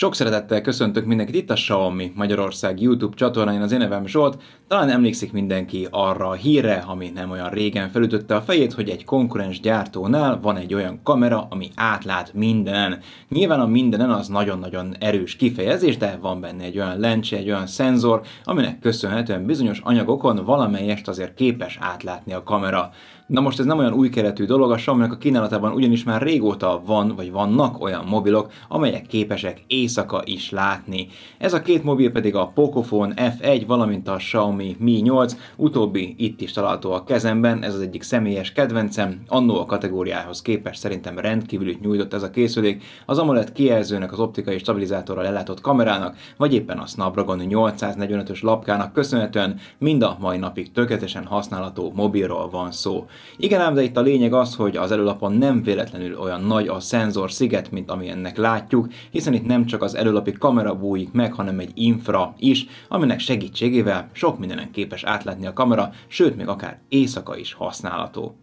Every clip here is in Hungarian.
Sok szeretettel köszöntök mindenkit itt a Xiaomi Magyarország YouTube csatornáján, az én nevem Zsolt. Talán emlékszik mindenki arra a hírre, ami nem olyan régen felütötte a fejét, hogy egy konkurens gyártónál van egy olyan kamera, ami átlát minden. Nyilván a mindenen az nagyon-nagyon erős kifejezés, de van benne egy olyan lencse, egy olyan szenzor, aminek köszönhetően bizonyos anyagokon valamelyest azért képes átlátni a kamera. Na most ez nem olyan új keletű dolog, a Xiaomi-nak a kínálatában ugyanis már régóta van, vagy vannak olyan mobilok, amelyek képesek éjszaka is látni. Ez a két mobil pedig a Pocophone F1, valamint a Xiaomi Mi 8, utóbbi itt is található a kezemben, ez az egyik személyes kedvencem, annó a kategóriához képest szerintem rendkívül nyújtott ez a készülék, az AMOLED kijelzőnek, az optikai stabilizátorral ellátott kamerának, vagy éppen a Snapdragon 845-ös lapkának köszönhetően mind a mai napig tökéletesen használható mobilról van szó. Igen ám, de itt a lényeg az, hogy az előlapon nem véletlenül olyan nagy a szenzor sziget, mint ami ennek látjuk, hiszen itt nem csak az előlapi kamera bújik meg, hanem egy infra is, aminek segítségével sok mindenen képes átlátni a kamera, sőt még akár éjszaka is használható.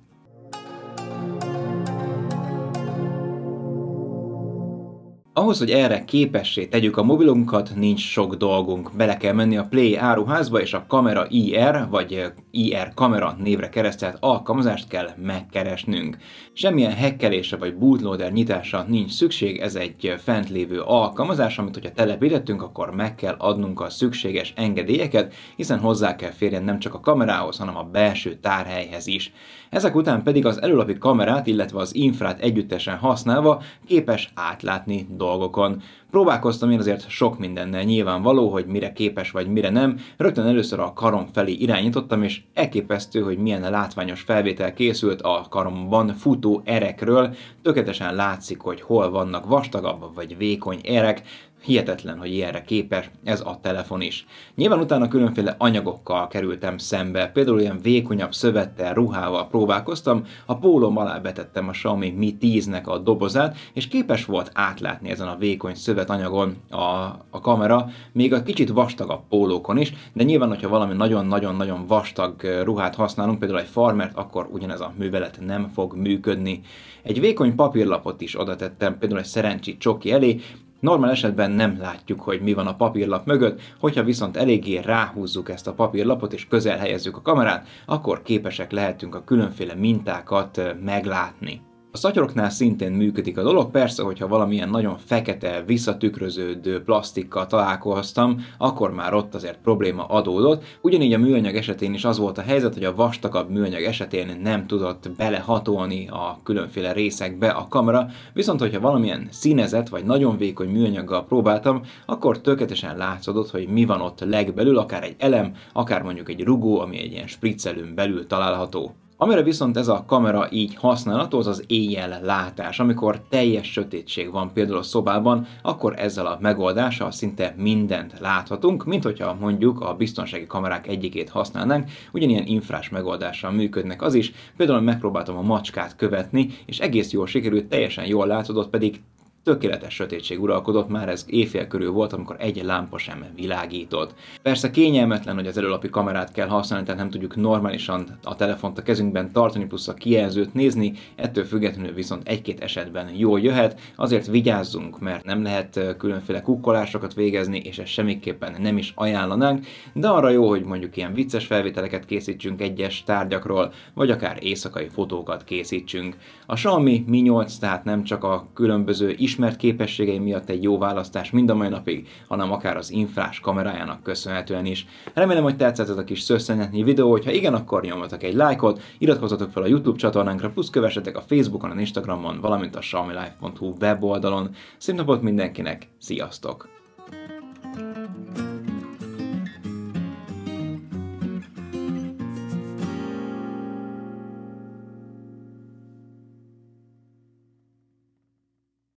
ahhoz, hogy erre képessé tegyük a mobilunkat, nincs sok dolgunk. Bele kell menni a Play áruházba, és a kamera IR, vagy IR kamera névre keresztelt alkalmazást kell megkeresnünk. Semmilyen hekkelése vagy bootloader nyitása nincs szükség, ez egy fent lévő alkalmazás, amit hogyha telepítettünk, akkor meg kell adnunk a szükséges engedélyeket, hiszen hozzá kell férjen nem csak a kamerához, hanem a belső tárhelyhez is. Ezek után pedig az előlapi kamerát, illetve az infrát együttesen használva képes átlátni dolgokat dolgokon, Próbálkoztam én azért sok mindennel nyilvánvaló, hogy mire képes vagy mire nem. Rögtön először a karom felé irányítottam, és elképesztő, hogy milyen látványos felvétel készült a karomban futó erekről. Tökéletesen látszik, hogy hol vannak vastagabb vagy vékony erek, Hihetetlen, hogy ilyenre képes ez a telefon is. Nyilván utána különféle anyagokkal kerültem szembe, például ilyen vékonyabb szövettel, ruhával próbálkoztam, a pólom alá betettem a Xiaomi Mi 10-nek a dobozát, és képes volt átlátni ezen a vékony szövet felületanyagon anyagon a, a kamera, még a kicsit vastagabb pólókon is, de nyilván, hogyha valami nagyon-nagyon-nagyon vastag ruhát használunk, például egy farmert, akkor ugyanez a művelet nem fog működni. Egy vékony papírlapot is oda tettem, például egy szerencsi csoki elé, Normál esetben nem látjuk, hogy mi van a papírlap mögött, hogyha viszont eléggé ráhúzzuk ezt a papírlapot és közel helyezzük a kamerát, akkor képesek lehetünk a különféle mintákat meglátni. A szatyoroknál szintén működik a dolog, persze, hogyha valamilyen nagyon fekete, visszatükröződő plastikkal találkoztam, akkor már ott azért probléma adódott. Ugyanígy a műanyag esetén is az volt a helyzet, hogy a vastagabb műanyag esetén nem tudott belehatolni a különféle részekbe a kamera, viszont hogyha valamilyen színezett vagy nagyon vékony műanyaggal próbáltam, akkor tökéletesen látszódott, hogy mi van ott legbelül, akár egy elem, akár mondjuk egy rugó, ami egy ilyen spriccelőn belül található. Amire viszont ez a kamera így használható, az az éjjel látás. Amikor teljes sötétség van például a szobában, akkor ezzel a megoldással szinte mindent láthatunk, mint hogyha mondjuk a biztonsági kamerák egyikét használnánk, ugyanilyen infrás megoldással működnek az is. Például megpróbáltam a macskát követni, és egész jól sikerült, teljesen jól látodott, pedig Tökéletes sötétség uralkodott, már ez éjfél körül volt, amikor egy lámpa sem világított. Persze kényelmetlen, hogy az előlapi kamerát kell használni, tehát nem tudjuk normálisan a telefont a kezünkben tartani, plusz a kijelzőt nézni, ettől függetlenül viszont egy-két esetben jól jöhet, azért vigyázzunk, mert nem lehet különféle kukkolásokat végezni, és ezt semmiképpen nem is ajánlanánk, de arra jó, hogy mondjuk ilyen vicces felvételeket készítsünk egyes tárgyakról, vagy akár éjszakai fotókat készítsünk. A Xiaomi Mi 8 tehát nem csak a különböző is ismert képességei miatt egy jó választás mind a mai napig, hanem akár az infrás kamerájának köszönhetően is. Remélem, hogy tetszett ez a kis szösszenetnyi videó, hogyha igen, akkor nyomjatok egy lájkot, iratkozzatok fel a YouTube csatornánkra, plusz kövessetek a Facebookon, az Instagramon, valamint a xiaomilife.hu weboldalon. Szép napot mindenkinek, sziasztok!